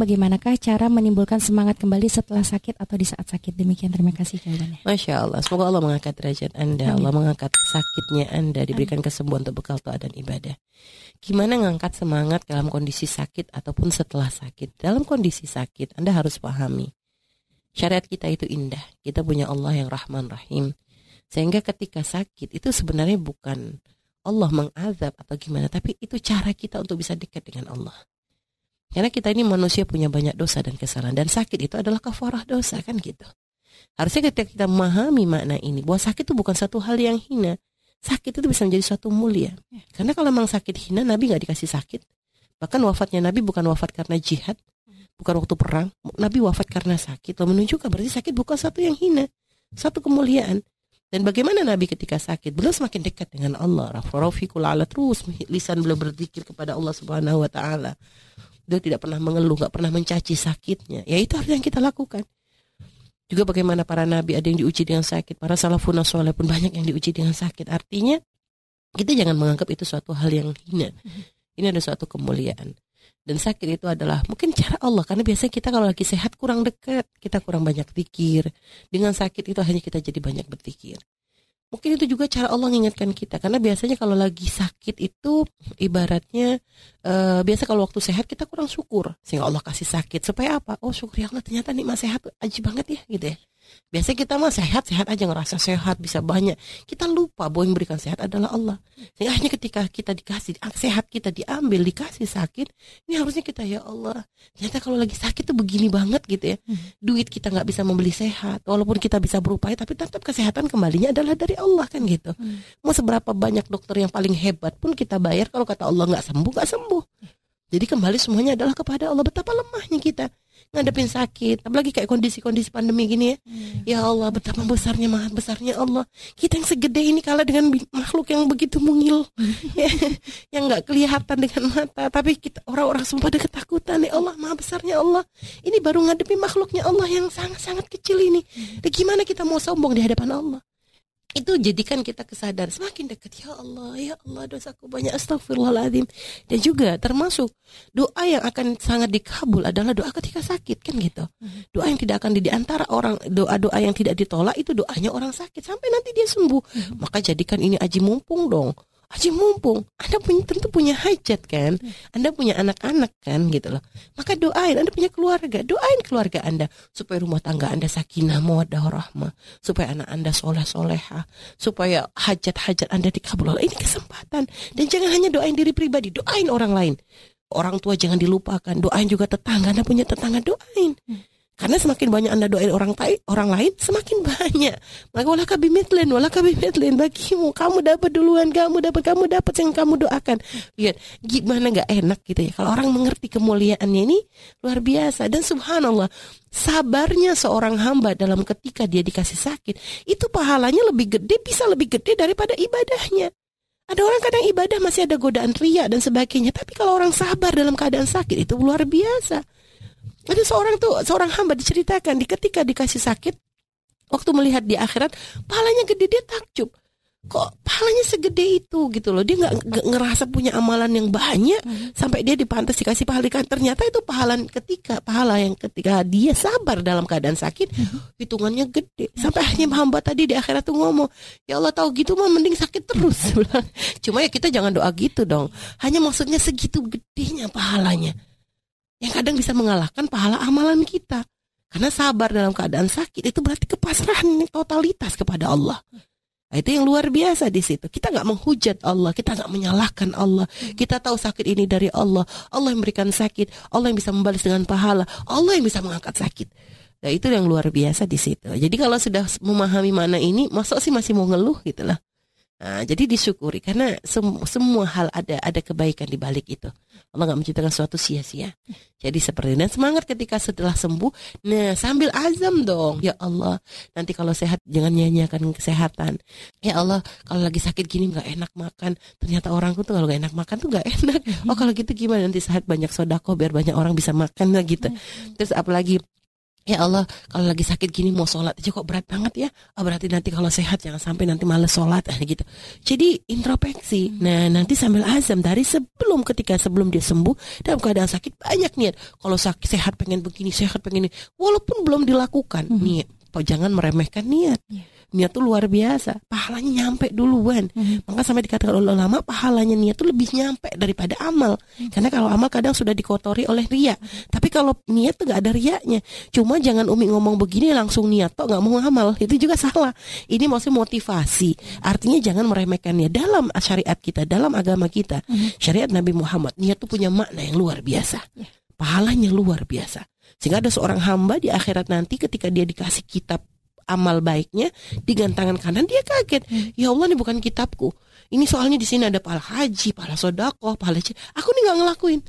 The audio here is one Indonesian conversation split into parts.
bagaimanakah cara menimbulkan semangat kembali setelah sakit atau di saat sakit? Demikian terima kasih jawabannya. Masya Allah, semoga Allah mengangkat derajat Anda, Amin. Allah mengangkat sakitnya Anda, diberikan Amin. kesembuhan untuk bekal doa dan ibadah. Gimana ngangkat semangat dalam kondisi sakit ataupun setelah sakit? Dalam kondisi sakit, Anda harus pahami. Syariat kita itu indah. Kita punya Allah yang Rahman Rahim. Sehingga ketika sakit itu sebenarnya bukan Allah mengazab atau gimana, tapi itu cara kita untuk bisa dekat dengan Allah. Karena kita ini manusia punya banyak dosa dan kesalahan dan sakit itu adalah kafarah dosa kan gitu. Harusnya ketika kita memahami makna ini bahwa sakit itu bukan satu hal yang hina. Sakit itu bisa menjadi suatu mulia. Ya. Karena kalau memang sakit hina Nabi nggak dikasih sakit. Bahkan wafatnya Nabi bukan wafat karena jihad, bukan waktu perang. Nabi wafat karena sakit. Lo menunjukkan berarti sakit bukan satu yang hina, satu kemuliaan. Dan bagaimana Nabi ketika sakit? Beliau semakin dekat dengan Allah. Rafiqul ala terus lisan beliau berzikir kepada Allah Subhanahu wa taala dia tidak pernah mengeluh, nggak pernah mencaci sakitnya. Ya itu harus yang kita lakukan. Juga bagaimana para nabi ada yang diuji dengan sakit, para salafun soleh pun banyak yang diuji dengan sakit. Artinya kita jangan menganggap itu suatu hal yang hina. Mm-hmm. Ini ada suatu kemuliaan. Dan sakit itu adalah mungkin cara Allah karena biasanya kita kalau lagi sehat kurang dekat, kita kurang banyak pikir. Dengan sakit itu hanya kita jadi banyak berpikir mungkin itu juga cara Allah mengingatkan kita karena biasanya kalau lagi sakit itu ibaratnya uh, biasa kalau waktu sehat kita kurang syukur sehingga Allah kasih sakit supaya apa oh syukur ya Allah ternyata nikmat sehat aji banget ya gitu ya Biasanya kita mah sehat-sehat aja ngerasa sehat bisa banyak. Kita lupa bahwa yang berikan sehat adalah Allah. Sehingga hanya ketika kita dikasih sehat kita diambil dikasih sakit, ini harusnya kita ya Allah. Ternyata kalau lagi sakit tuh begini banget gitu ya. Hmm. Duit kita nggak bisa membeli sehat, walaupun kita bisa berupaya tapi tetap kesehatan kembalinya adalah dari Allah kan gitu. Hmm. Mau seberapa banyak dokter yang paling hebat pun kita bayar kalau kata Allah nggak sembuh nggak sembuh. Jadi kembali semuanya adalah kepada Allah. Betapa lemahnya kita ngadepin sakit, apalagi kayak kondisi-kondisi pandemi gini ya. Hmm. Ya Allah, betapa besarnya maha besarnya Allah. Kita yang segede ini kalah dengan makhluk yang begitu mungil, yang nggak kelihatan dengan mata, tapi kita orang-orang semua pada ketakutan. Ya Allah, maha besarnya Allah. Ini baru ngadepin makhluknya Allah yang sangat-sangat kecil ini. Hmm. Dan gimana kita mau sombong di hadapan Allah? itu jadikan kita kesadaran semakin dekat ya Allah ya Allah dosaku banyak astagfirullahaladzim dan juga termasuk doa yang akan sangat dikabul adalah doa ketika sakit kan gitu mhm. doa yang tidak akan diantara orang doa doa yang tidak ditolak itu doanya orang sakit sampai nanti dia sembuh mhm. maka jadikan ini aji mumpung dong Haji mumpung Anda punya tentu punya hajat kan, hmm. Anda punya anak-anak kan gitu loh. Maka doain Anda punya keluarga, doain keluarga Anda supaya rumah tangga Anda sakinah mawaddah rahmah, supaya anak Anda soleh soleha, supaya hajat-hajat Anda dikabul Ini kesempatan dan jangan hanya doain diri pribadi, doain orang lain. Orang tua jangan dilupakan, doain juga tetangga, Anda punya tetangga doain. Hmm. Karena semakin banyak Anda doain orang tai, orang lain semakin banyak. Maka wala kabimitlen, wala kabimitlen bagimu. Kamu dapat duluan, kamu dapat, kamu dapat yang kamu doakan. Lihat, gimana nggak enak gitu ya. Kalau orang mengerti kemuliaannya ini luar biasa. Dan subhanallah, sabarnya seorang hamba dalam ketika dia dikasih sakit, itu pahalanya lebih gede, bisa lebih gede daripada ibadahnya. Ada orang kadang ibadah masih ada godaan ria dan sebagainya. Tapi kalau orang sabar dalam keadaan sakit itu luar biasa. Ada seorang tuh seorang hamba diceritakan di ketika dikasih sakit waktu melihat di akhirat pahalanya gede dia takjub kok pahalanya segede itu gitu loh dia nggak ngerasa punya amalan yang banyak hmm. sampai dia dipantas dikasih pahala ternyata itu pahala ketika pahala yang ketika dia sabar dalam keadaan sakit hmm. hitungannya gede sampai hanya hamba tadi di akhirat tuh ngomong ya Allah tahu gitu mah mending sakit terus cuma ya kita jangan doa gitu dong hanya maksudnya segitu gedenya pahalanya yang kadang bisa mengalahkan pahala amalan kita. Karena sabar dalam keadaan sakit itu berarti kepasrahan totalitas kepada Allah. Nah, itu yang luar biasa di situ. Kita nggak menghujat Allah, kita nggak menyalahkan Allah. Kita tahu sakit ini dari Allah. Allah yang memberikan sakit, Allah yang bisa membalas dengan pahala, Allah yang bisa mengangkat sakit. Nah, itu yang luar biasa di situ. Jadi kalau sudah memahami mana ini, masuk sih masih mau ngeluh gitu lah. Nah, jadi disyukuri karena sem semua hal ada ada kebaikan di balik itu. Allah nggak menciptakan suatu sia-sia. Jadi seperti dan semangat ketika setelah sembuh. Nah sambil azam dong. Ya Allah nanti kalau sehat jangan nyanyiakan kesehatan. Ya Allah kalau lagi sakit gini nggak enak makan. Ternyata orangku tuh kalau nggak enak makan tuh nggak enak. Hmm. Oh kalau gitu gimana nanti sehat banyak sodako biar banyak orang bisa makan lah gitu. Hmm. Terus apalagi Ya Allah, kalau lagi sakit gini mau sholat aja kok berat banget ya. Oh, berarti nanti kalau sehat jangan sampai nanti males sholat ah, gitu. Jadi introspeksi. Nah nanti sambil azam dari sebelum ketika sebelum dia sembuh dalam keadaan sakit banyak niat. Kalau sakit sehat pengen begini sehat pengen ini. Walaupun belum dilakukan hmm. niat Toh jangan meremehkan niat. Yeah. Niat tuh luar biasa. Pahalanya nyampe duluan. Mm-hmm. Maka sampai dikatakan oleh ulama pahalanya niat tuh lebih nyampe daripada amal. Mm-hmm. Karena kalau amal kadang sudah dikotori oleh ria. Mm-hmm. Tapi kalau niat tuh gak ada riaknya. Cuma jangan Umi ngomong begini langsung niat toh nggak mau amal. Itu juga salah. Ini maksudnya motivasi. Artinya jangan meremehkan niat dalam syariat kita, dalam agama kita. Mm-hmm. Syariat Nabi Muhammad niat tuh punya makna yang luar biasa. Yeah. Pahalanya luar biasa. Sehingga ada seorang hamba di akhirat nanti ketika dia dikasih kitab amal baiknya di gantangan kanan dia kaget. Ya Allah ini bukan kitabku. Ini soalnya di sini ada pahala haji, pahala sodako, pahala haji. Aku ini nggak ngelakuin.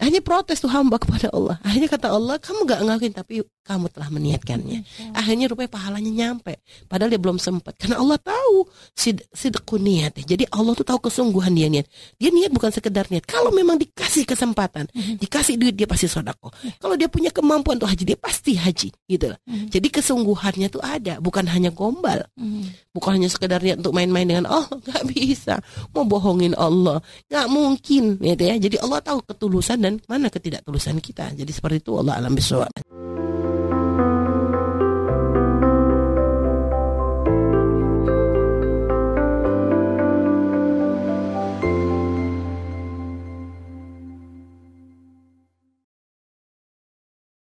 hanya protes tuh hamba kepada Allah. Akhirnya kata Allah, kamu nggak ngelakuin tapi kamu telah meniatkannya. Iya, iya. Akhirnya rupanya pahalanya nyampe. Padahal dia belum sempat. Karena Allah tahu sid sidku niat. Ya. Jadi Allah tuh tahu kesungguhan dia niat. Dia niat bukan sekedar niat. Kalau memang dikasih kesempatan, mhm. dikasih duit dia pasti sodako. mm Kalau dia punya kemampuan untuk haji, dia pasti haji. Gitu lah. Mhm. Jadi kesungguhannya tuh ada. Bukan hanya gombal. Mm-hmm. Bukan hanya sekedar niat untuk main-main dengan Allah. Oh, gak bisa. Mau bohongin Allah. Gak mungkin. Gitu ya. Jadi Allah tahu ketulusan dan mana ketidaktulusan kita. Jadi seperti itu Allah alam biswa.